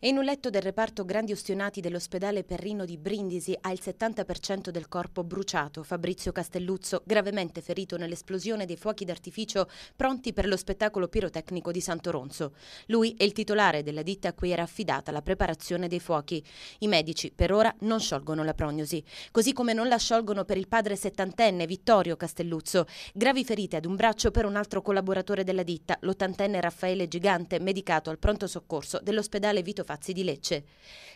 E in un letto del reparto grandi ustionati dell'ospedale Perrino di Brindisi ha il 70% del corpo bruciato Fabrizio Castelluzzo, gravemente ferito nell'esplosione dei fuochi d'artificio pronti per lo spettacolo pirotecnico di Santoronzo. Lui è il titolare della ditta a cui era affidata la preparazione dei fuochi. I medici per ora non sciolgono la prognosi, così come non la sciolgono per il padre settantenne Vittorio Castelluzzo, gravi ferite ad un braccio per un altro collaboratore della ditta, l'ottantenne Raffaele Gigante, medicato al pronto soccorso dell'ospedale Vito Fazzi di Lecce.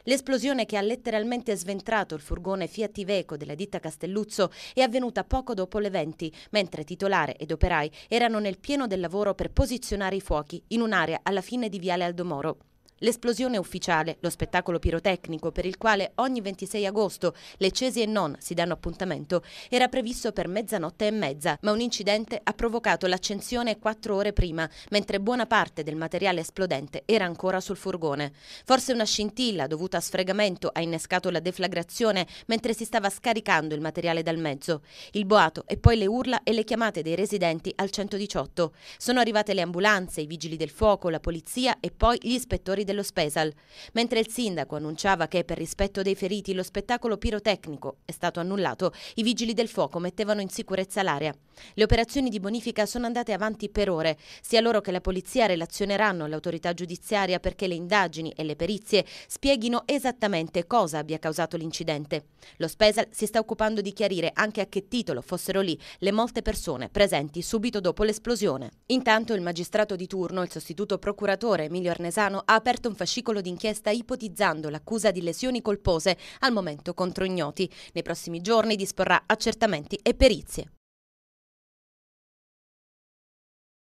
L'esplosione che ha letteralmente sventrato il furgone Fiat Iveco della ditta Castelluzzo è avvenuta poco dopo le 20, mentre titolare ed operai erano nel pieno del lavoro per posizionare i fuochi in un'area alla fine di Viale Aldomoro. L'esplosione ufficiale, lo spettacolo pirotecnico per il quale ogni 26 agosto le Cesi e non si danno appuntamento, era previsto per mezzanotte e mezza, ma un incidente ha provocato l'accensione quattro ore prima, mentre buona parte del materiale esplodente era ancora sul furgone. Forse una scintilla dovuta a sfregamento ha innescato la deflagrazione mentre si stava scaricando il materiale dal mezzo. Il boato e poi le urla e le chiamate dei residenti al 118. Sono arrivate le ambulanze, i vigili del fuoco, la polizia e poi gli ispettori dello Spesal, mentre il sindaco annunciava che per rispetto dei feriti lo spettacolo pirotecnico è stato annullato, i vigili del fuoco mettevano in sicurezza l'area. Le operazioni di bonifica sono andate avanti per ore, sia loro che la polizia relazioneranno all'autorità giudiziaria perché le indagini e le perizie spieghino esattamente cosa abbia causato l'incidente. Lo Spesal si sta occupando di chiarire anche a che titolo fossero lì le molte persone presenti subito dopo l'esplosione. Intanto il magistrato di turno, il sostituto procuratore Emilio Arnesano, ha aperto aperto un fascicolo d'inchiesta ipotizzando l'accusa di lesioni colpose, al momento contro ignoti. Nei prossimi giorni disporrà accertamenti e perizie.